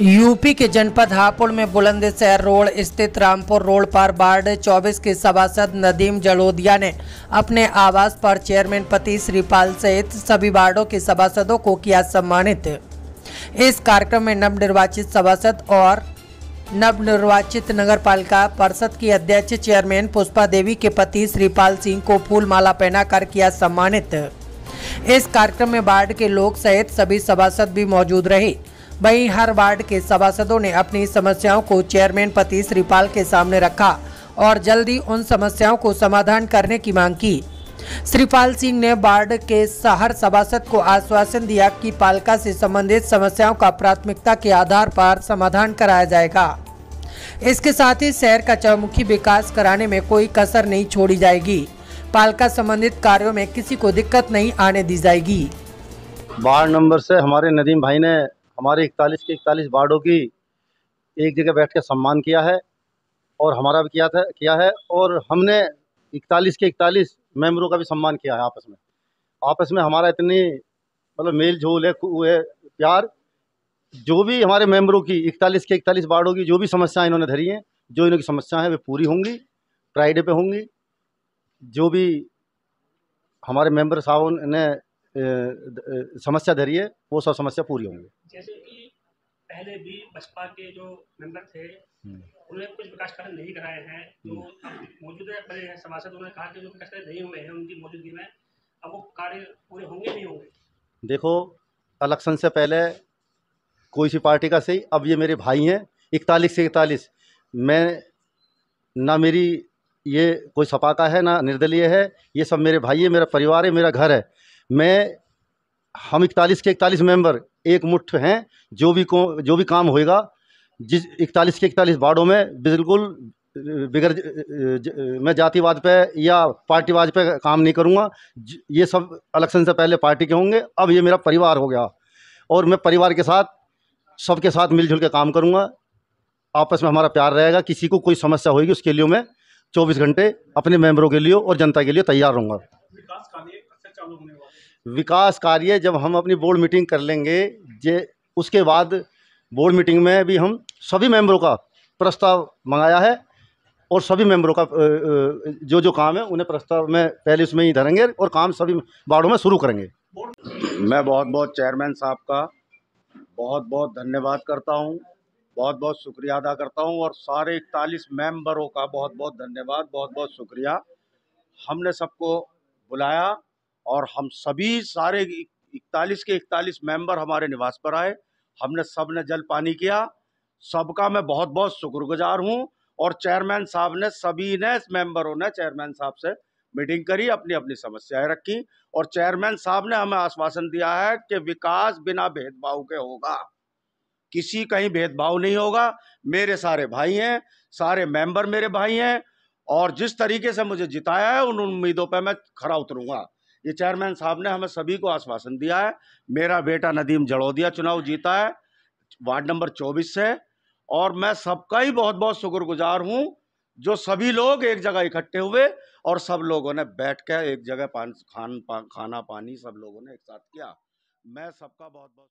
UP के जनपद हापुड़ में बुलंदशहर रोड स्थित रामपुर रोड पर वार्ड 24 के सभासद नदीम जलोदिया ने अपने आवास पर चेयरमैन पति श्रीपाल सहित सभी वार्डों के सभासदों को किया सम्मानित इस कार्यक्रम में नवनिर्वाचित सभासद और नवनिर्वाचित नगर पालिका परिषद की अध्यक्ष चेयरमैन पुष्पा देवी के पति श्रीपाल सिंह को फूल माला पहनाकर किया सम्मानित इस कार्यक्रम में वार्ड के लोग सहित सभी सभासद भी मौजूद रहे वहीं हर वार्ड के सभासदों ने अपनी समस्याओं को चेयरमैन पति श्रीपाल के सामने रखा और जल्दी उन समस्याओं को समाधान करने की मांग की श्रीपाल सिंह ने वार्ड के हर सभासद को आश्वासन दिया कि पालिका से संबंधित समस्याओं का प्राथमिकता के आधार पर समाधान कराया जाएगा इसके साथ ही शहर का चौमुखी विकास कराने में कोई कसर नहीं छोड़ी जाएगी पालिका संबंधित कार्यों में किसी को दिक्कत नहीं आने दी जाएगी वार्ड नंबर से हमारे नदीम भाई ने हमारे इकतालीस के इकतालीस वार्डों की एक जगह बैठ कर सम्मान किया है और हमारा भी किया था किया है और हमने इकतालीस के इकतालीस मेम्बरों का भी सम्मान किया है आपस में आपस में हमारा इतनी मतलब मेल झोल है प्यार जो भी हमारे मेम्बरों की इकतालीस के इकतालीस वार्डों की जो भी समस्याएं इन्होंने धरी हैं जो इनकी समस्याएं हैं वे पूरी होंगी फ्राइडे पे होंगी जो भी हमारे मेंबर साहब ने समस्या धरी है वो सब समस्या पूरी होंगी जैसे कि पहले भी बसपा के जो मेंबर थे हम्म। उन्होंने कुछ विकास कार्य नहीं कराए हैं जो तो हम्म। मौजूदा सभासद तो उन्होंने कहा कि जो विकास कार्य नहीं हुए हैं उनकी मौजूदगी में अब वो कार्य पूरे होंगे नहीं होंगे देखो इलेक्शन से पहले कोई सी पार्टी का सही अब ये मेरे भाई हैं इकतालीस से इकतालीस मैं ना मेरी ये कोई सपा का है ना निर्दलीय है ये सब मेरे भाई है मेरा परिवार है मेरा घर है मैं हम इकतालीस के इकतालीस मेंबर एक मुठ हैं जो भी को जो भी काम होएगा जिस इकतालीस के इकतालीस वार्डों में बिल्कुल बिगर मैं जातिवाद पे या पार्टीवाद पे काम नहीं करूँगा ये सब इलेक्शन से पहले पार्टी के होंगे अब ये मेरा परिवार हो गया और मैं परिवार के साथ सबके साथ मिलजुल के काम करूँगा आपस में हमारा प्यार रहेगा किसी को कोई समस्या होगी उसके लिए मैं चौबीस घंटे अपने मेम्बरों के लिए और जनता के लिए तैयार रहूँगा विकास कार्य जब हम अपनी बोर्ड मीटिंग कर लेंगे जे उसके बाद बोर्ड मीटिंग में भी हम सभी मेंबरों का प्रस्ताव मंगाया है और सभी मेंबरों का जो जो काम है उन्हें प्रस्ताव में पहले उसमें ही धरेंगे और काम सभी वार्डों में शुरू करेंगे मैं बहुत बहुत चेयरमैन साहब का बहुत बहुत धन्यवाद करता हूँ बहुत बहुत शुक्रिया अदा करता हूँ और सारे इकतालीस मेंबरों का बहुत बहुत धन्यवाद बहुत बहुत शुक्रिया हमने सबको बुलाया और हम सभी सारे इकतालीस के इकतालीस मेंबर हमारे निवास पर आए हमने सब ने जल पानी किया सबका मैं बहुत बहुत शुक्रगुजार हूँ और चेयरमैन साहब ने सभी ने मेंबरों ने चेयरमैन साहब से मीटिंग करी अपनी अपनी समस्याएं रखी और चेयरमैन साहब ने हमें आश्वासन दिया है कि विकास बिना भेदभाव के होगा किसी कहीं भेदभाव नहीं होगा मेरे सारे भाई हैं सारे मेंबर मेरे भाई हैं और जिस तरीके से मुझे जिताया है उन उम्मीदों पर मैं खरा उतरूंगा ये चेयरमैन साहब ने हमें सभी को आश्वासन दिया है मेरा बेटा नदीम जड़ौदिया चुनाव जीता है वार्ड नंबर चौबीस से और मैं सबका ही बहुत बहुत शुक्रगुजार हूँ जो सभी लोग एक जगह इकट्ठे हुए और सब लोगों ने बैठ कर एक जगह पान खान पा, खाना पानी सब लोगों ने एक साथ किया मैं सबका बहुत बहुत